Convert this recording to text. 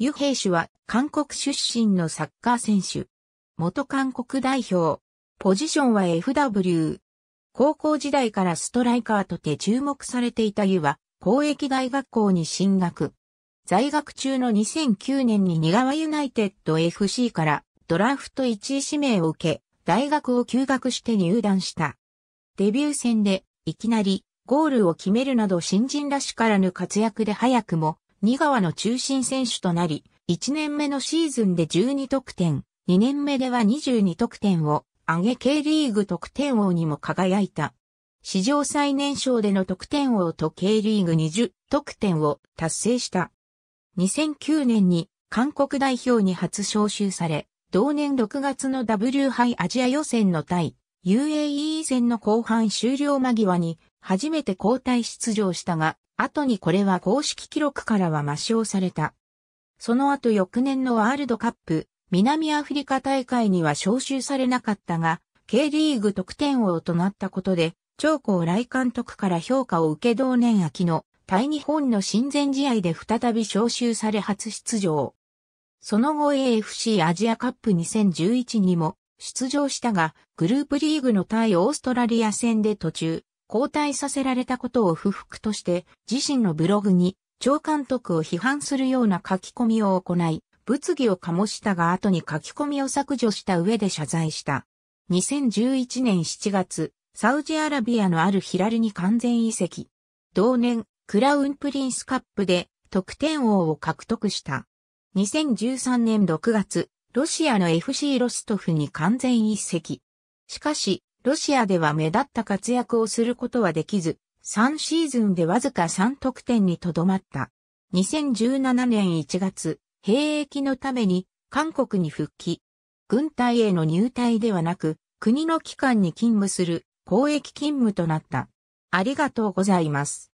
ユヘイシュは韓国出身のサッカー選手。元韓国代表。ポジションは FW。高校時代からストライカーとて注目されていたユは、公益大学校に進学。在学中の2009年にガ川ユナイテッド FC からドラフト1位指名を受け、大学を休学して入団した。デビュー戦でいきなりゴールを決めるなど新人らしからぬ活躍で早くも二川の中心選手となり、1年目のシーズンで12得点、2年目では22得点を上げ K リーグ得点王にも輝いた。史上最年少での得点王と K リーグ20得点を達成した。2009年に韓国代表に初招集され、同年6月の W 杯アジア予選の対 UAE 戦の後半終了間際に初めて交代出場したが、後にこれは公式記録からは抹消された。その後翌年のワールドカップ、南アフリカ大会には招集されなかったが、K リーグ得点王となったことで、長江来監督から評価を受け同年秋の対日本の親善試合で再び招集され初出場。その後 AFC アジアカップ2011にも出場したが、グループリーグの対オーストラリア戦で途中、交代させられたことを不服として自身のブログに長監督を批判するような書き込みを行い、物議を醸したが後に書き込みを削除した上で謝罪した。2011年7月、サウジアラビアのあるヒラルに完全移籍。同年、クラウンプリンスカップで得点王を獲得した。2013年6月、ロシアの FC ロストフに完全移籍。しかし、ロシアでは目立った活躍をすることはできず、3シーズンでわずか3得点にとどまった。2017年1月、兵役のために韓国に復帰。軍隊への入隊ではなく、国の機関に勤務する公益勤務となった。ありがとうございます。